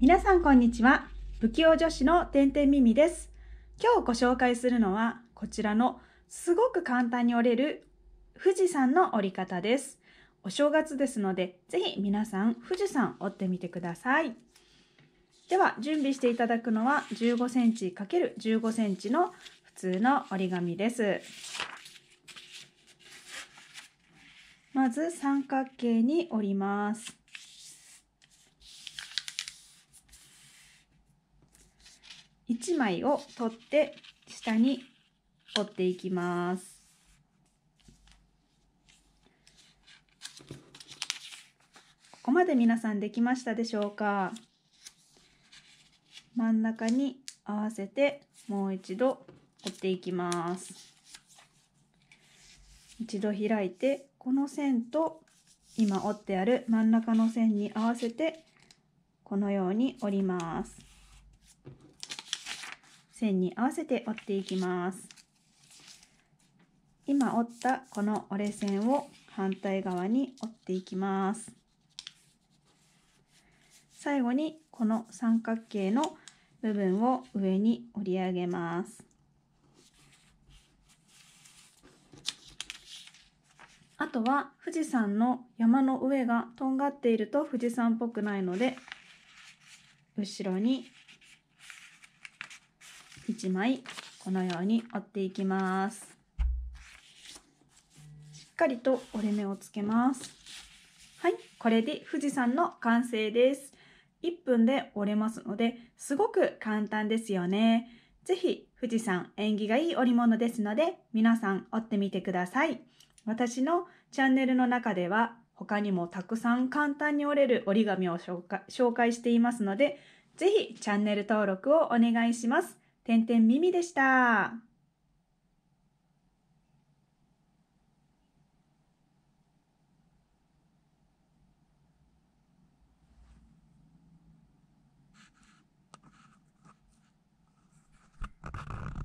皆さんこんにちは不器用女子のてんてんみみです今日ご紹介するのはこちらのすごく簡単に折れる富士山の折り方ですお正月ですのでぜひ皆さん富士山折ってみてくださいでは準備していただくのは1 5 c m × 1 5ンチの普通の折り紙ですまず三角形に折ります1枚を取って下に折っていきます。ここまで皆さんできましたでしょうか真ん中に合わせてもう一度折っていきます。一度開いてこの線と今折ってある真ん中の線に合わせてこのように折ります。線に合わせて折っていきます今折ったこの折れ線を反対側に折っていきます最後にこの三角形の部分を上に折り上げますあとは富士山の山の上がとんがっていると富士山っぽくないので後ろに1枚このように折っていきますしっかりと折れ目をつけますはいこれで富士山の完成です1分で折れますのですごく簡単ですよねぜひ富士山縁起がいい織物ですので皆さん折ってみてください私のチャンネルの中では他にもたくさん簡単に折れる折り紙を紹介していますので、ぜひチャンネル登録をお願いします。てんてん耳でした。